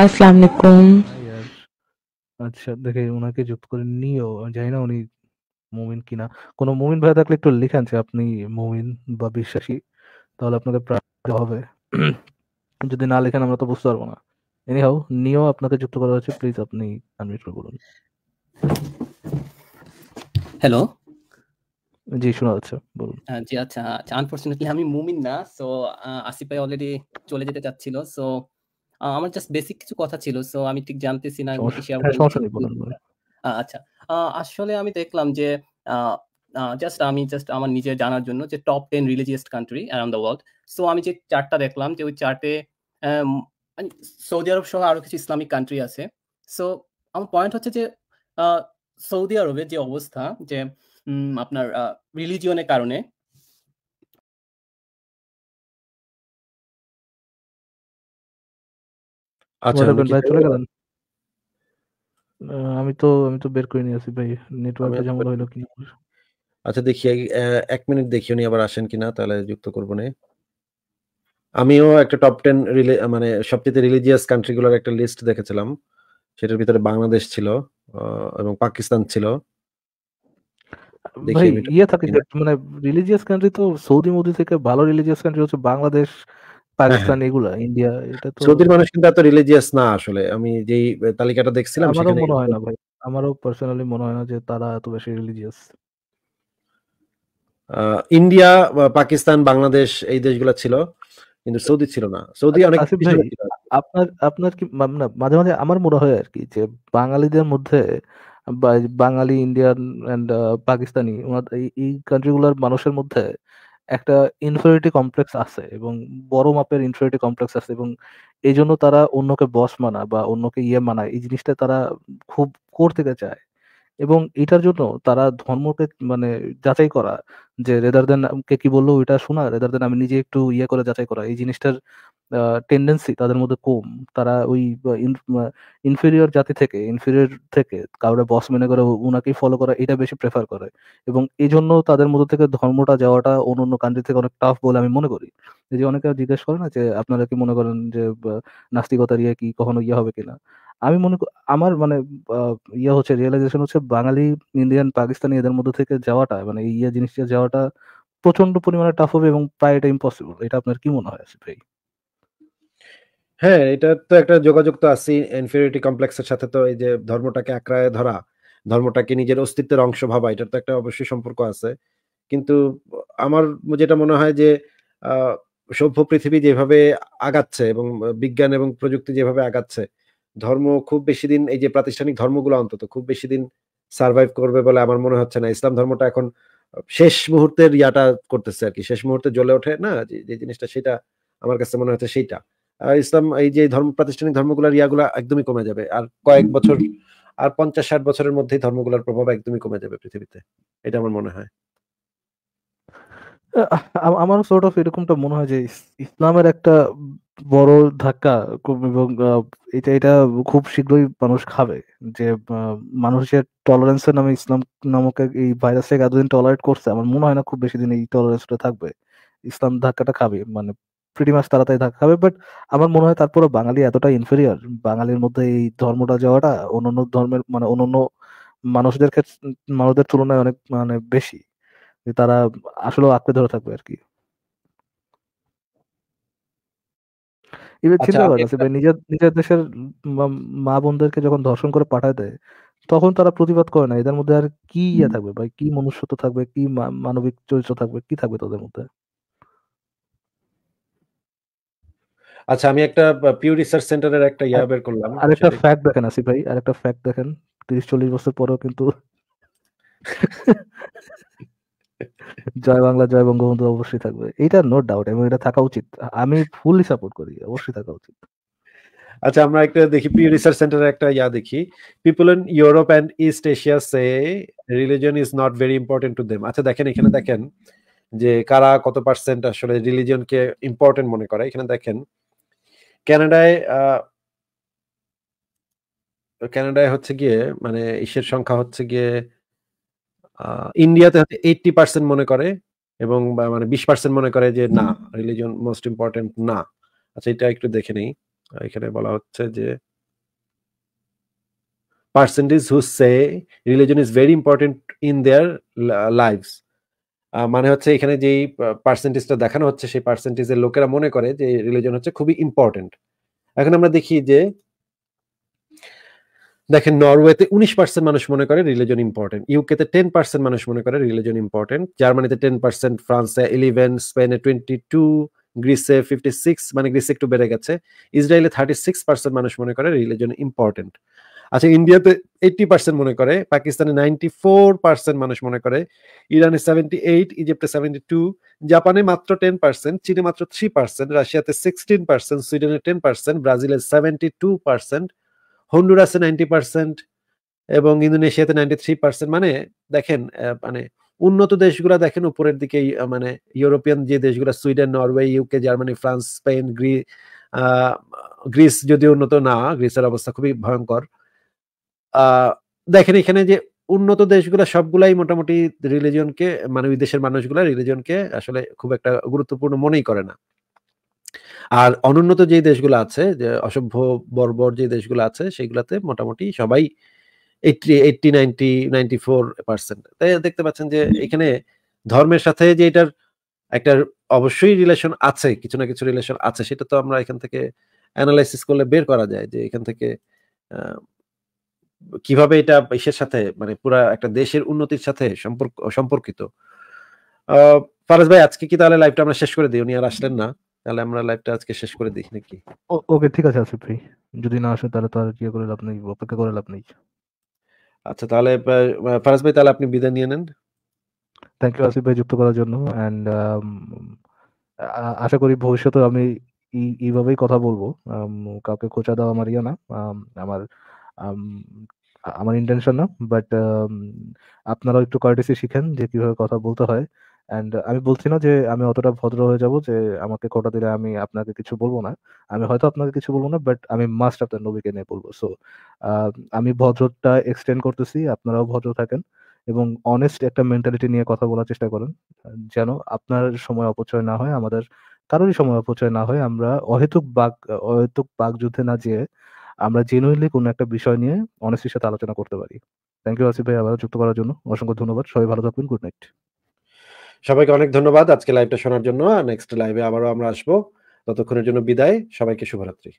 আসসালামু আলাইকুম আচ্ছা দেখে উনাকে যুক্ত করে নিও জানি না উনি মুমিন কিনা কোনো মুমিন ভাই থাকলে একটু লিখান যে আপনি মুমিন বা বিশ্বাসী তাহলে আপনাকে প্রার্থী হবে যদি না লেখেন আমরা তো বুঝতে পারবো না এনিহাও নিও আপনাকে যুক্ত করা হয়েছে প্লিজ আপনি আনমিউট করে বলুন হ্যালো জি শোনা যাচ্ছে বলুন জি আচ্ছা আনফরচুনেটলি আমি মুমিন না সো আসিফ ভাই অলরেডি চলে যেতে চাচ্ছিল সো আমার জাস্ট বেসিক কিছু কথা ছিল সো আমি ঠিক জানতেছি না হ্যাঁ, আচ্ছা আসলে আমি দেখলাম যে জাস্ট আমি জাস্ট আমার নিজে জানার জন্য যে top ten religious country around the world so আমি যে চারটা দেখলাম যে ওই চার্টে মানে সৌদি আরব সহ আরো কিছু ইসলামিক কান্ট্রি আছে সো আমার পয়েন্ট হচ্ছে যে সৌদি আরবের যে অবস্থা যে আপনার রিলিজিয়নের কারণে আচ্ছা, আমি তো আমি তো বের করে নিয়ে ভাই আমি ঝামেলা হলো কিনা আচ্ছা দেখি এক মিনিট দেখি উনি আবার আসেন কিনা তাহলে যুক্ত করবো না আমিও একটা টপ টেন মানে সবচেয়ে রিলিজিয়াস কান্ট্রিগুলোর একটা লিস্ট দেখেছিলাম সেটার ভিতরে বাংলাদেশ ছিল আহ, এবং পাকিস্তান ছিল দেখি ভাই ইয়ে থাকে মানে রিলিজিয়াস কান্ট্রি তো সৌদি মোদি থেকে ভালো রিলিজিয়াস কান্ট্রি হচ্ছে বাংলাদেশ পাকিস্তান হ্যাঁ। ইন্ডিয়া এটা তো সৌদির মানুষ কিন্তু এত রিলিজিয়াস না আসলে আমি যেই তালিকাটা দেখছিলাম আমারও মনে হয় না ভাই আমারও পার্সোনালি মনে হয় না যে তারা এত বেশি রিলিজিয়াস ইন্ডিয়া পাকিস্তান বাংলাদেশ এই দেশগুলো ছিল কিন্তু সৌদি ছিল না সৌদি আচ্ছা, অনেক আপনার আপনার কি না মাঝে মাঝে আমার মনে হয় আর কি যে বাঙালিদের মধ্যে বাঙালি ইন্ডিয়ান এন্ড পাকিস্তানি এই কান্ট্রিগুলোর মানুষের মধ্যে একটা ইনফেরিটি কমপ্লেক্স আছে এবং বড় মাপের ইনফেরিটি কমপ্লেক্স আছে এবং এই জন্য তারা অন্যকে বস মানা বা অন্যকে ইয়ে মানা এই জিনিসটা তারা খুব কোর থেকে চায় এবং এটার জন্য তারা ধর্মকে মানে যাচাই করা যে রেদার দেন কে কি বললো ওইটা শোনা রেদার দেন আমি নিজে একটু ইয়ে করে যাচাই করা এই জিনিসটার টেন্ডেন্সি তাদের মধ্যে কম তারা ওই ইনফেরিয়র জাতি থেকে ইনফিরিয়র থেকে কারোর বস মেনে করে ওনাকেই ফলো করা এটা বেশি প্রেফার করে এবং এই জন্য তাদের মধ্যে থেকে ধর্মটা যাওয়াটা অন্য অন্য কান্ট্রি থেকে অনেক টাফ বলে আমি মনে করি এই যে অনেকে জিজ্ঞেস করে না যে আপনারা কি মনে করেন যে নাস্তিকতার ইয়ে কি কখনো ইয়ে হবে কিনা আমি মনে আমার মানে ইয়ে হচ্ছে রিয়েলাইজেশন হচ্ছে বাঙালি ইন্ডিয়ান পাকিস্তানি এদের মধ্যে থেকে যাওয়াটা মানে ইয়ে জিনিসটা যাওয়াটা প্রচন্ড পরিমাণে টাফ হবে এবং প্রায় এটা ইম্পসিবল এটা আপনার কি মনে হয় আসে ভাই হ্যাঁ এটা তো একটা যোগাযোগ তো আছে ইনফিরিটি কমপ্লেক্সের সাথে তো এই যে ধর্মটাকে আঁকড়ায় ধরা ধর্মটাকে নিজের অস্তিত্বের অংশ ভাবা এটার তো একটা অবশ্যই সম্পর্ক আছে কিন্তু আমার যেটা মনে হয় যে সভ্য পৃথিবী যেভাবে আগাচ্ছে এবং বিজ্ঞান এবং প্রযুক্তি যেভাবে আগাচ্ছে ধর্ম খুব বেশি দিন এই যে প্রাতিষ্ঠানিক ধর্মগুলো অন্তত খুব বেশি দিন সার্ভাইভ করবে বলে আমার মনে হচ্ছে না ইসলাম ধর্মটা এখন শেষ মুহূর্তের ইয়াটা করতেছে আর কি শেষ মুহূর্তে জ্বলে ওঠে না যে জিনিসটা সেটা আমার কাছে মনে হচ্ছে সেইটা ইসলাম এই যে ধর্ম প্রাতিষ্ঠানিক ধর্মগুলার ইয়াগুলা একদমই কমে যাবে আর কয়েক বছর আর পঞ্চাশ ষাট বছরের মধ্যে ধর্মগুলার প্রভাব একদমই কমে যাবে পৃথিবীতে এটা আমার মনে হয় আমার সর্ট অফ এরকমটা মনে হয় যে ইসলামের একটা বড় ধাক্কা এবং এটা এটা খুব শীঘ্রই মানুষ খাবে যে মানুষের টলারেন্সের নামে ইসলাম নামক এই ভাইরাসটাকে এতদিন টলারেট করছে আমার মনে হয় না খুব বেশি দিন এই টলারেন্সটা থাকবে ইসলাম ধাক্কাটা খাবে মানে প্রিটি মাছ তাড়াতাড়ি ধাক্কা খাবে বাট আমার মনে হয় তারপরে বাঙালি এতটা ইনফেরিয়ার বাঙালির মধ্যে এই ধর্মটা যাওয়াটা অন্যান্য ধর্মের মানে অন্যান্য মানুষদের ক্ষেত্রে মানুষদের তুলনায় অনেক মানে বেশি যে তারা আসলে আঁকড়ে ধরে থাকবে আর কি আচ্ছা, চিন্তা করা নিজের নিজের দেশের মা বোনদেরকে যখন ধর্ষণ করে পাঠায় দেয় তখন তারা প্রতিবাদ করে না এদের মধ্যে আর কি ইয়ে থাকবে ভাই কি মনুষ্যত্ব থাকবে কি মানবিক চরিত্র থাকবে কি থাকবে তাদের মধ্যে আচ্ছা আমি একটা পিউ রিসার্চ সেন্টারের একটা ইয়া বের করলাম আরেকটা ফ্যাক্ট দেখেন আসি ভাই আরেকটা ফ্যাক্ট দেখেন 30 40 বছর পরেও কিন্তু জয় বাংলা জয় বঙ্গবন্ধু অবশ্যই থাকবে এটা নো ডাউট এবং এটা থাকা উচিত আমি ফুললি সাপোর্ট করি অবশ্যই থাকা উচিত আচ্ছা আমরা একটা দেখি পি রিসার্চ সেন্টারে একটা ইয়া দেখি people in Europe and East Asia say religion is not very important to them আচ্ছা দেখেন এখানে দেখেন যে কারা কত পার্সেন্ট আসলে রিলিজনকে ইম্পর্টেন্ট মনে করে এখানে দেখেন ক্যানাডায় ক্যানাডায় হচ্ছে গিয়ে মানে ইসের সংখ্যা হচ্ছে গিয়ে ইন্ডিয়াতে হচ্ছে এইটটি পার্সেন্ট মনে করে এবং মানে বিশ পার্সেন্ট মনে করে যে না রিলিজন মোস্ট ইম্পর্টেন্ট না আচ্ছা এটা একটু দেখে নেই এখানে বলা হচ্ছে যে percentage who say religion is very important in their lives মানে হচ্ছে এখানে যেই পার্সেন্টেজটা দেখানো হচ্ছে সেই পার্সেন্টেজের লোকেরা মনে করে যে রিলিজন হচ্ছে খুবই ইম্পর্টেন্ট এখন আমরা দেখি যে দেখেন নরওয়েতে উনিশ পার্সেন্ট মানুষ মনে করে রিলিজন ইম্পর্টেন্ট ইউকেতে টেন পার্সেন্ট মানুষ মনে করে রিলিজন ইম্পর্টেন্ট জার্মানিতে টেন পার্সেন্ট ফ্রান্সে ইলেভেন স্পেনে টোয়েন্টি টু গ্রিসে ফিফটি সিক্স মানে গ্রিসে একটু বেড়ে গেছে ইসরায়েলে থার্টি সিক্স পার্সেন্ট মানুষ মনে করে রিলিজন ইম্পর্টেন্ট আচ্ছা ইন্ডিয়াতে এইটটি পার্সেন্ট মনে করে পাকিস্তানে নাইনটি ফোর পার্সেন্ট মানুষ মনে করে ইরানে সেভেন্টি এইট ইজিপ্টে সেভেন্টি টু জাপানে মাত্র টেন পার্সেন্ট চীনে মাত্র থ্রি পার্সেন্ট রাশিয়াতে সিক্সটিন পার্সেন্ট সুইডেনে টেন পার্সেন্ট ব্রাজিলে সেভেন্টি টু পার্সেন্ট হন্ডুরাসে নাইনটি পার্সেন্ট এবং ইন্দোনেশিয়াতে নাইনটি থ্রি পার্সেন্ট মানে দেখেন মানে উন্নত দেশগুলো দেখেন উপরের দিকে মানে ইউরোপিয়ান যে দেশগুলো Sweden Norway UK Germany France Spain গ্রি গ্রিস যদি উন্নত না গ্রিসের অবস্থা খুবই ভয়ঙ্কর দেখেন এখানে যে উন্নত দেশগুলো সবগুলাই মোটামুটি রিলিজনকে মানে বিদেশের মানুষগুলা রিলিজনকে আসলে খুব একটা গুরুত্বপূর্ণ মনেই করে না আর অনুন্নত যে দেশগুলো আছে যে অসভ্য বর্বর যে দেশগুলো আছে সেগুলাতে মোটামুটি সবাই eighty ninety ninety four percent তাই দেখতে পাচ্ছেন যে এখানে ধর্মের সাথে যে এটার একটা অবশ্যই রিলেশন আছে কিছু না কিছু রিলেশন আছে সেটা তো আমরা এখান থেকে অ্যানালাইসিস করলে বের করা যায় যে এখান থেকে কিভাবে এটা ইসের সাথে মানে পুরো একটা দেশের উন্নতির সাথে সম্পর্ক সম্পর্কিত ফারাজ ভাই আজকে কি তাহলে লাইভটা আমরা শেষ করে দিই উনি আর আসলেন না তাহলে আমরা লাইভটা আজকে শেষ করে দিই নাকি ওকে ঠিক আছে আসিফ ভাই যদি না আসে তাহলে কি ইয়ে করে লাভ নেই অপেক্ষা করে লাভ নেই আচ্ছা তাহলে ফারাজ ভাই তাহলে আপনি বিদায় নিয়ে নেন থ্যাংক ইউ আসিফ ভাই যুক্ত করার জন্য অ্যান্ড um, আশা করি ভবিষ্যতে আমি এইভাবেই কথা বলবো কাউকে খোঁচা দেওয়া আমার ইয়ে না আমার আমার ইন্টেনশন না বাট আপনারাও একটু কার্ডেসি শিখেন যে কিভাবে কথা বলতে হয় অ্যান্ড আমি বলছি না যে আমি অতটা ভদ্র হয়ে যাব যে আমাকে কোটা দিলে আমি আপনাকে কিছু বলবো না আমি হয়তো আপনাকে কিছু বলবো না বাট আমি মাস্ট আপনার নবীকে নিয়ে বলবো সো আমি ভদ্রটা এক্সটেন্ড করতেছি আপনারাও ভদ্র থাকেন এবং অনেস্ট একটা মেন্টালিটি নিয়ে কথা বলার চেষ্টা করেন যেন আপনার সময় অপচয় না হয় আমাদের কারোরই সময় অপচয় না হয় আমরা অহেতুক বাক অহেতুক বাক যুদ্ধে না যেয়ে আমরা জেনুইনলি কোনো একটা বিষয় নিয়ে অনেস্টির সাথে আলোচনা করতে পারি থ্যাংক ইউ আসিফ ভাই আবার যুক্ত করার জন্য অসংখ্য ধন্যবাদ সবাই ভালো থাকবেন গুড নাইট সবাইকে অনেক ধন্যবাদ আজকে লাইভটা শোনার জন্য নেক্সট লাইভে আবারও আমরা আসবো ততক্ষণের জন্য বিদায় সবাইকে শুভরাত্রি